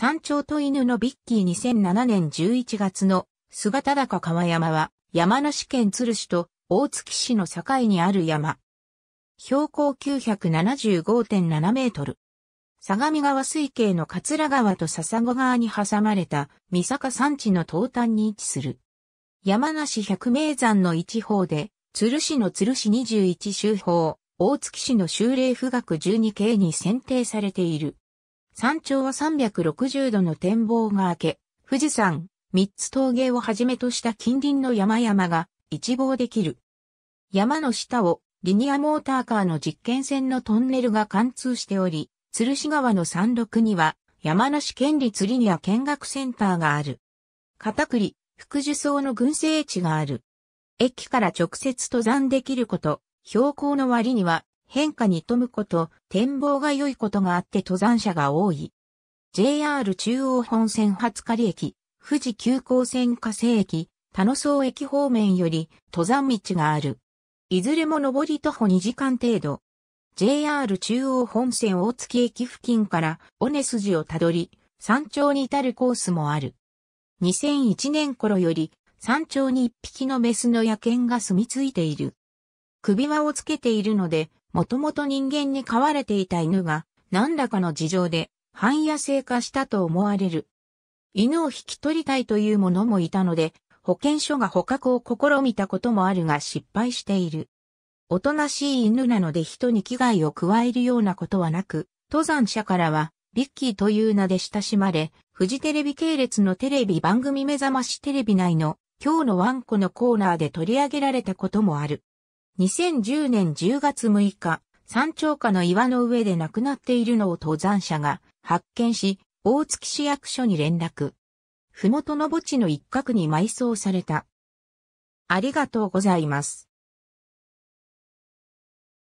山頂と犬のビッキー2007年11月の菅高川山は山梨県鶴市と大月市の境にある山。標高975.7メートル。相模川水系の桂川と笹子川に挟まれた三坂山地の東端に位置する。山梨百名山の一方で、鶴市の鶴市21州法、大月市の州令富岳12系に選定されている。山頂は360度の展望が明け、富士山、三つ峠をはじめとした近隣の山々が一望できる。山の下をリニアモーターカーの実験線のトンネルが貫通しており、鶴し、川の山麓には山梨県立リニア見学センターがある。片栗、福寿草の群生地がある。駅から直接登山できること、標高の割には変化に富むこと、展望が良いことがあって登山者が多い。JR 中央本線初狩駅、富士急行線火星駅、田野荘駅方面より登山道がある。いずれも上り徒歩2時間程度。JR 中央本線大月駅付近から尾根筋をたどり、山頂に至るコースもある。2001年頃より山頂に一匹のメスの野犬が住み着いている。首輪をつけているので、もともと人間に飼われていた犬が何らかの事情で半野生化したと思われる。犬を引き取りたいという者もいたので、保健所が捕獲を試みたこともあるが失敗している。おとなしい犬なので人に危害を加えるようなことはなく、登山者からはビッキーという名で親しまれ、フジテレビ系列のテレビ番組目覚ましテレビ内の今日のワンコのコーナーで取り上げられたこともある。2010年10月6日、山頂下の岩の上で亡くなっているのを登山者が発見し、大月市役所に連絡。ふもとの墓地の一角に埋葬された。ありがとうございます。